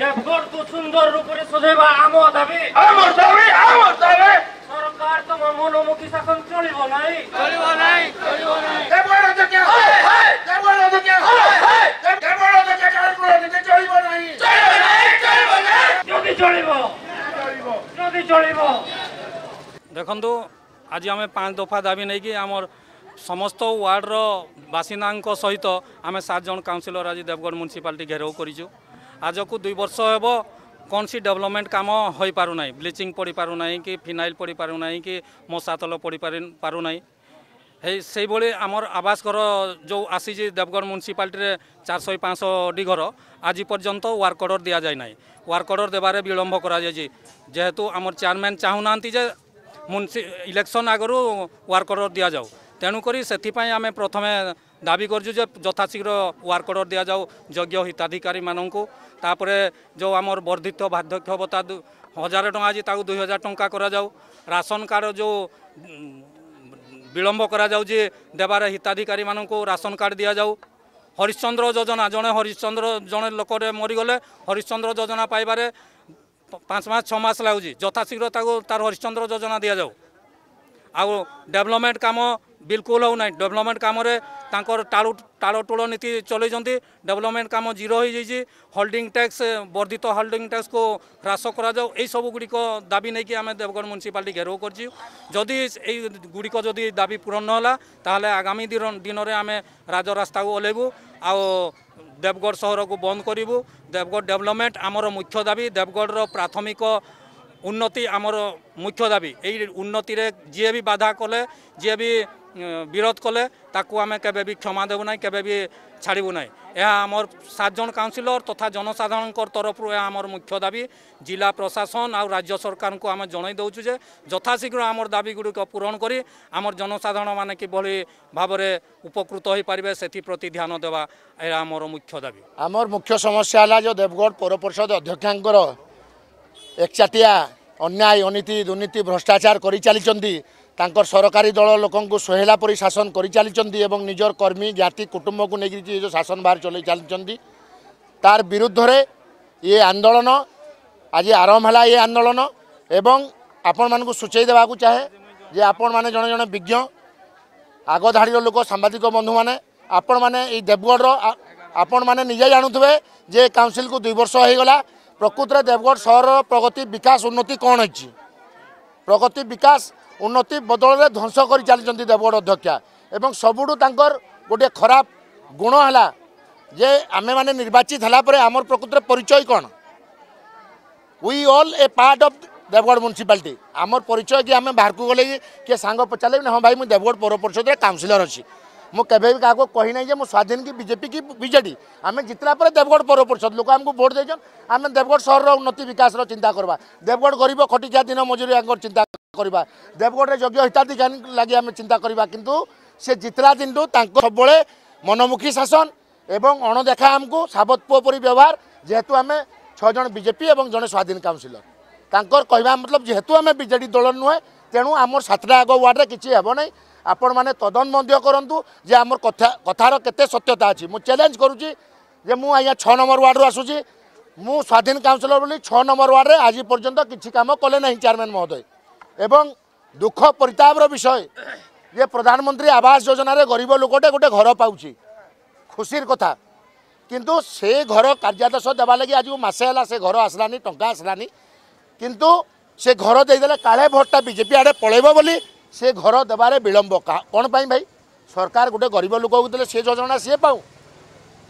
জব্বরকু সুন্দর দেখন্তু আজি আমি পাঁচ দফা দাবি নেইকি আমার সমস্ত ওয়ার্ডর বাসিন্দা সহিত আমি সাত জন কাউন্সিলর আজি দেবগড় মুনিসিপালিটি ঘেরাও করেছু ଆଜକୁ ଦୁଇ ବର୍ଷ ହେବ କୌଣସି ଡେଭଲପମେଣ୍ଟ କାମ ହୋଇପାରୁନାହିଁ ବ୍ଲିଚିଂ ପଡ଼ିପାରୁନାହିଁ କି ଫିନାଇଲ୍ ପଡ଼ିପାରୁନାହିଁ କି ମଶା ତଲ ପଡ଼ିପାରୁନାହିଁ সেইভাবে আমার আবাস ঘর যে আসিছে দেবগড় মুনিসিপালিটি চারশো পাঁচশটি ঘর আজ পর্যন্ত ওয়ার্ক অর্ডর দিয়া যায় না ওয়ার্ক অর্ডর দেবার বিলম্ব করা যাই যেহেতু আমার চেয়ারম্যান চাহু না যে মুন্সি ইলেকশন আগর ওয়ার্ক অর্ডর দিয়া যাও তেণুকরি সেপাই আমি প্রথমে দাবি করছু যে যথাশীঘ্র ওয়ার্ক অর্ডর দিয়া যাও যোগ্য হিতাধিকারী মানুষ তাপরে যে আমার বর্ধিত বার্ধক্য ভত্তা হাজার টাকা আছে তাকে দুই হাজার টঙ্কা করা যাও রাশন কার্ড যে বিলম্ব করা যাও যে দেবার হিতাধিকারী মানুষ রাশন কার্ড দিয়া যাও হরিশ্চন্দ্র যোজনা জনে হরিশ্চন্দ্র জনে লোকরে মরিগলে হরিশ্চন্দ্র যোজনা পাইবারে পাঁচ মাস ছ মাস লাগুছি যথাশীঘ্র তাকে তার হরিশ্চন্দ্র যোজনা দিয়া যাও ଆଉ ଡେଭଲପମେଣ୍ଟ କାମ ବିଲକୁଲ ହେଉନାହିଁ ଡେଭଲପମେଣ୍ଟ କାମରେ ତାଙ୍କର ଟାଳୁ ଟାଳଟୁଳ ନୀତି ଚଲେଇଛନ୍ତି ଡେଭଲପମେଣ୍ଟ କାମ ଜିରୋ ହୋଇଯାଇଛି ହୋଲ୍ଡିଂ ଟ୍ୟାକ୍ସ ବର୍ଦ୍ଧିତ ହୋଲ୍ଡିଂ ଟ୍ୟାକ୍ସକୁ ହ୍ରାସ କରାଯାଉ ଏଇସବୁ ଗୁଡ଼ିକ ଦାବି ନେଇକି ଆମେ ଦେବଗଡ଼ ମ୍ୟୁନିସିପାଲିଟି ଘେରାଉ କରିଛୁ ଯଦି ଏଇ ଗୁଡ଼ିକ ଯଦି ଦାବି ପୂରଣ ନହେଲା ତାହେଲେ ଆଗାମୀ ଦିନରେ ଆମେ ରାଜରାସ୍ତାକୁ ଓହ୍ଲାଇବୁ ଆଉ ଦେବଗଡ଼ ସହରକୁ ବନ୍ଦ କରିବୁ ଦେବଗଡ଼ ଡେଭଲପମେଣ୍ଟ ଆମର ମୁଖ୍ୟ ଦାବି ଦେବଗଡ଼ର ପ୍ରାଥମିକ ଉନ୍ନତି ଆମର ମୁଖ୍ୟ ଦାବି ଏଇ ଉନ୍ନତିରେ ଯିଏ ବି ବାଧା କଲେ ଯିଏ ବି ବିରୋଧ କଲେ ତାକୁ ଆମେ କେବେ ବି କ୍ଷମା ଦେବୁ ନାହିଁ କେବେ ବି ଛାଡ଼ିବୁ ନାହିଁ ଏହା ଆମର ସାତ ଜଣ କାଉନସିଲର ତଥା ଜନସାଧାରଣଙ୍କ ତରଫରୁ ଏହା ଆମର ମୁଖ୍ୟ ଦାବି ଜିଲ୍ଲା ପ୍ରଶାସନ ଆଉ ରାଜ୍ୟ ସରକାରଙ୍କୁ ଆମେ ଜଣାଇ ଦେଉଛୁ ଯେ ଯଥାଶୀଘ୍ର ଆମର ଦାବିଗୁଡ଼ିକ ପୂରଣ କରି ଆମର ଜନସାଧାରଣମାନେ କିଭଳି ଭାବରେ ଉପକୃତ ହୋଇପାରିବେ ସେଥିପ୍ରତି ଧ୍ୟାନ ଦେବା ଏହା ଆମର ମୁଖ୍ୟ ଦାବି ଆମର ମୁଖ୍ୟ ସମସ୍ୟା ହେଲା ଯେଉଁ ଦେବଗଡ଼ ପୌର ପରିଷଦ ଅଧ୍ୟକ୍ଷଙ୍କର ଏକଚାଟିଆ ଅନ୍ୟାୟ ଅନୀତି ଦୁର୍ନୀତି ଭ୍ରଷ୍ଟାଚାର କରି ଚାଲିଛନ୍ତି ତାଙ୍କର ସରକାରୀ ଦଳ ଲୋକଙ୍କୁ ସହେଲା ପରି ଶାସନ କରିଚାଲିଛନ୍ତି ଏବଂ ନିଜର କର୍ମୀ ଜାତି କୁଟୁମ୍ବକୁ ନେଇକରି ଯେଉଁ ଶାସନ ବାହାର ଚଲେଇ ଚାଲିଛନ୍ତି ତାର ବିରୁଦ୍ଧରେ ଇଏ ଆନ୍ଦୋଳନ ଆଜି ଆରମ୍ଭ ହେଲା ଇଏ ଆନ୍ଦୋଳନ ଏବଂ ଆପଣମାନଙ୍କୁ ସୂଚାଇ ଦେବାକୁ ଚାହେଁ ଯେ ଆପଣମାନେ ଜଣେ ଜଣେ ବିଜ୍ଞ ଆଗଧାଡ଼ିର ଲୋକ ସାମ୍ବାଦିକ ବନ୍ଧୁମାନେ ଆପଣମାନେ ଏଇ ଦେବଗଡ଼ର ଆପଣମାନେ ନିଜେ ଜାଣୁଥିବେ ଯେ କାଉନସିଲ୍କୁ ଦୁଇ ବର୍ଷ ହୋଇଗଲା ପ୍ରକୃତରେ ଦେବଗଡ଼ ସହରର ପ୍ରଗତି ବିକାଶ ଉନ୍ନତି କ'ଣ ହେଇଛି ପ୍ରଗତି ବିକାଶ উন্নতি বদলরে ধ্বংস করে চালিয়েছেন দেবগড় অধ্যক্ষা এবং সবুঠু তাঁর গোটিয়ে খারাপ গুণ হল যে আমি মানে নির্বাচিত হলাপরে আমার প্রকৃতির পরিচয় কণ we all a part of Deogarh municipality আমার পরিচয় কি আমি বাহারক গলে কি সাঙ্গ পচারে হ্যাঁ ভাই মু দেবগড় পৌর পরিষদের কাউন্সিলর অছি মু কেবে বি কাহু কহি নাই যে মু স্বাধীন কি বিজেপি কি বিজেডি আমি জিতলা পরে দেবগড় পৌর পরিষদ লোক আমি ভোট দিয়েছেন আমি দেবগড় সহর উন্নতি বিকাশর চিন্তা করবা দেবগড় গরিব খটিকা দিন মজুরিয়া চিন্তা କରିବା ଦେବଗଡ଼ରେ ଯୋଗ୍ୟ ହିତାଧିକାରୀ ଲାଗି ଆମେ ଚିନ୍ତା କରିବା କିନ୍ତୁ ସେ ଜିତିଲା ଦିନଠୁ ତାଙ୍କ ସବୁବେଳେ ମନମୁଖୀ ଶାସନ ଏବଂ ଅଣଦେଖା ଆମକୁ ସାବତ ପୁଅ ପରି ବ୍ୟବହାର ଯେହେତୁ ଆମେ ଛଅ ଜଣ ବିଜେପି ଏବଂ ଜଣେ ସ୍ୱାଧୀନ କାଉନସିଲର ତାଙ୍କର କହିବା ମତଲବ ଯେହେତୁ ଆମେ ବିଜେଡ଼ି ଦଳ ନୁହେଁ ତେଣୁ ଆମର ସାତଟା ଆଗ ୱାର୍ଡ଼ରେ କିଛି ହେବ ନାହିଁ ଆପଣମାନେ ତଦନମଧ୍ୟ କରନ୍ତୁ ଯେ ଆମର କଥା କଥାର କେତେ ସତ୍ୟତା ଅଛି ମୁଁ ଚ୍ୟାଲେଞ୍ଜ କରୁଛି ଯେ ମୁଁ ଆଜ୍ଞା ଛଅ ନମ୍ବର ୱାର୍ଡ଼ରୁ ଆସୁଛି ମୁଁ ସ୍ୱାଧୀନ କାଉନସିଲର ବୋଲି ଛଅ ନମ୍ବର ୱାର୍ଡ଼ରେ ଆଜି ପର୍ଯ୍ୟନ୍ତ କିଛି କାମ କଲେ ନାହିଁ ଚେୟାରମ୍ୟାନ୍ ମହୋଦୟ এবং দুঃখ পরিতাপর বিষয় যে প্রধানমন্ত্রী আবাস যোজনার গরিব লোকটে গোটে ঘর পাচ্ছি খুশির কথা কিন্তু সে ঘর কার্যাদেশ দেওয়া লাগে আজ মাসে হল সে ঘর আসলানি টঙ্কা আসলানি কিন্তু সে ঘর দিয়েদেলে কালে ভোটটা বিজেপি আড়ে পলাইব বলে সে ঘর দেবার বিলম্ব কোণ পাই ভাই সরকার গোটে গরিব লোক দেলে সে যোজনা সি পাও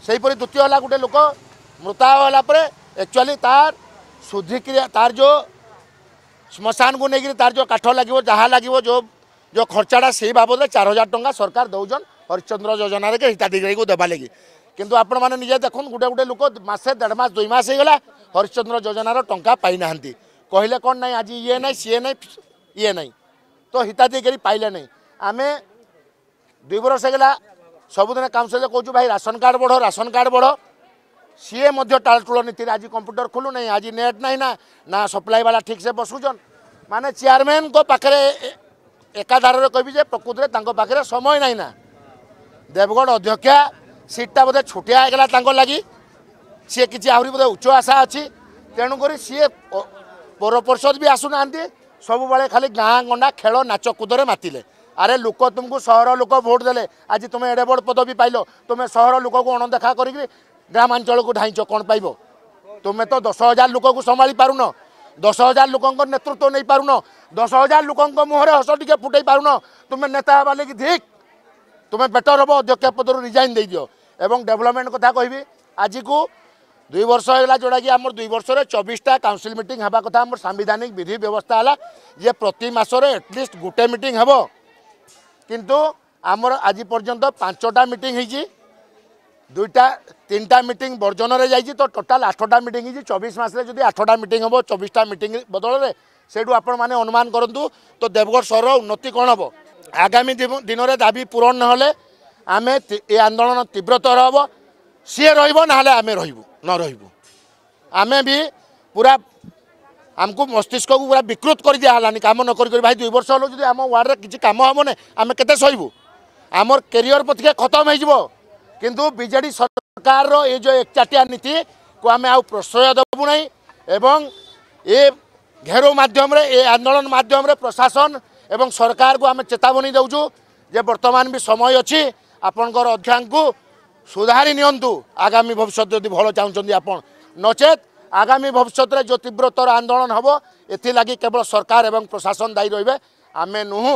সেইপরি দ্বিতীয় হল গোটে লোক মৃতাহ পরে একচুয়ালি তার শুদ্ধিক্রিয়া তার যে शमशान को लेकिन तार जो काठ लगे जहाँ लगे जो जो खर्चाटा से बाबद चार हजार टाँग सरकार दौन हरिश्चंद्र योजन के हिताधिकारी को देवा लगे कितु आपण मैंने गोटे गोटे लोक मसे देस मस दुई मस हो हरिश्चंद्र योजनार टा पाई कहले कौन ना आज ई ना सीए ना ई ना तो हिताधिकारी पाइले ना आम दुई बर्ष होगा सबुदिन काउनसिल कौ भाई राशन कार्ड बढ़ो राशन कार्ड बढ़ो ସିଏ ମଧ୍ୟ ଟାଳଟୁଳ ନୀତିରେ ଆଜି କମ୍ପ୍ୟୁଟର ଖୋଲୁନାହିଁ ଆଜି ନେଟ୍ ନାହିଁ ନା ନା ସପ୍ଲାଇବାଲା ଠିକ୍ସେ ବସୁଛନ୍ ମାନେ ଚେୟାରମ୍ୟାନ୍ଙ୍କ ପାଖରେ ଏକାଧାରରେ କହିବି ଯେ ପ୍ରକୃତରେ ତାଙ୍କ ପାଖରେ ସମୟ ନାହିଁ ନା ଦେବଗଡ଼ ଅଧ୍ୟକ୍ଷା ସିଟ୍ଟା ବୋଧେ ଛୋଟିଆ ହେଇଗଲା ତାଙ୍କ ଲାଗି ସିଏ କିଛି ଆହୁରି ବୋଧେ ଉଚ୍ଚ ଆଶା ଅଛି ତେଣୁକରି ସିଏ ପୌର ପରିଷଦ ବି ଆସୁନାହାନ୍ତି ସବୁବେଳେ ଖାଲି ଗାଁ ଗଣ୍ଡା ଖେଳ ନାଚ କୁଦରେ ମାତିଲେ ଆରେ ଲୋକ ତୁମକୁ ସହର ଲୋକ ଭୋଟ ଦେଲେ ଆଜି ତୁମେ ଏଡ଼େ ବଡ଼ ପଦବୀ ପାଇଲ ତୁମେ ସହର ଲୋକକୁ ଅଣଦେଖା କରିକି ଗ୍ରାମାଞ୍ଚଳକୁ ଢାଇଁଛ କ'ଣ ପାଇବ ତୁମେ ତ ଦଶ ହଜାର ଲୋକକୁ ସମ୍ଭାଳି ପାରୁନ ଦଶ ହଜାର ଲୋକଙ୍କ ନେତୃତ୍ୱ ନେଇପାରୁନ ଦଶ ହଜାର ଲୋକଙ୍କ ମୁହଁରେ ହସ ଟିକେ ଫୁଟେଇ ପାରୁନ ତୁମେ ନେତା ହେବା ଲାଗି ଧିକ୍ ତୁମେ ବେଟର୍ ହେବ ଅଧ୍ୟକ୍ଷ ପଦରୁ ରିଜାଇନ୍ ଦେଇଦିଅ ଏବଂ ଡେଭଲପମେଣ୍ଟ କଥା କହିବି ଆଜିକୁ ଦୁଇ ବର୍ଷ ହେଲା ଯେଉଁଟାକି ଆମର ଦୁଇ ବର୍ଷରେ ଚବିଶଟା କାଉନସିଲ୍ ମିଟିଂ ହେବା କଥା ଆମର ସାମ୍ବିଧାନିକ ବିଧି ବ୍ୟବସ୍ଥା ହେଲା ଯେ ପ୍ରତି ମାସରେ ଏଟଲିଷ୍ଟ ଗୋଟେ ମିଟିଂ ହେବ କିନ୍ତୁ ଆମର ଆଜି ପର୍ଯ୍ୟନ୍ତ ପାଞ୍ଚଟା ମିଟିଂ ହେଇଛି দুইটা তিনটা মিটিং বর্জনরে যাইছি তো টোটাল আঠটা মিটিং হয়েছি চবিশ মাসে যদি আঠটা মিটিং হব চবিশটা মিটিং বদলরে সেইটু আপন মানে অনুমান করতু তো দেবগড় সহর উন্নতি কম হব আগামী দিনরে দাবি পূরণ নহলে আমি এই আন্দোলন তীব্রতর হব সি রহব নাহলে আমি রহবু ন রহবু আমি বি পুরা ଆମକୁ ମସ୍ତିଷ୍କକୁ ପୁରା ବିକୃତ କରିଦିଆ ହେଲାନି କାମ ନ କରି କରି ଭାଇ ଦୁଇ ବର୍ଷ ହେଲୁ ଯଦି ଆମ ୱାର୍ଡ଼ରେ କିଛି କାମ ହେବନି ଆମେ କେତେ ସହିବୁ ଆମର କେରିୟର ପତ୍ରିକା ଖତମ ହେଇଯିବ କିନ୍ତୁ ବିଜେଡ଼ି ସରକାରର ଏ ଯେଉଁ ଏକଚାଟିଆ ନୀତିକୁ ଆମେ ଆଉ ପ୍ରଶ୍ରୟ ଦେବୁ ନାହିଁ ଏବଂ ଏ ଘେରାଉ ମାଧ୍ୟମରେ ଏ ଆନ୍ଦୋଳନ ମାଧ୍ୟମରେ ପ୍ରଶାସନ ଏବଂ ସରକାରକୁ ଆମେ ଚେତାବନୀ ଦେଉଛୁ ଯେ ବର୍ତ୍ତମାନ ବି ସମୟ ଅଛି ଆପଣଙ୍କର ଅଧ୍ୟାୟଙ୍କୁ ସୁଧାରି ନିଅନ୍ତୁ ଆଗାମୀ ଭବିଷ୍ୟତ ଯଦି ଭଲ ଚାହୁଁଛନ୍ତି ଆପଣ ନଚେତ୍ ଆଗାମୀ ଭବିଷ୍ୟତରେ ଯେଉଁ ତୀବ୍ରତର ଆନ୍ଦୋଳନ ହେବ ଏଥିଲାଗି କେବଳ ସରକାର ଏବଂ ପ୍ରଶାସନ ଦାୟୀ ରହିବେ ଆମେ ନୁହଁ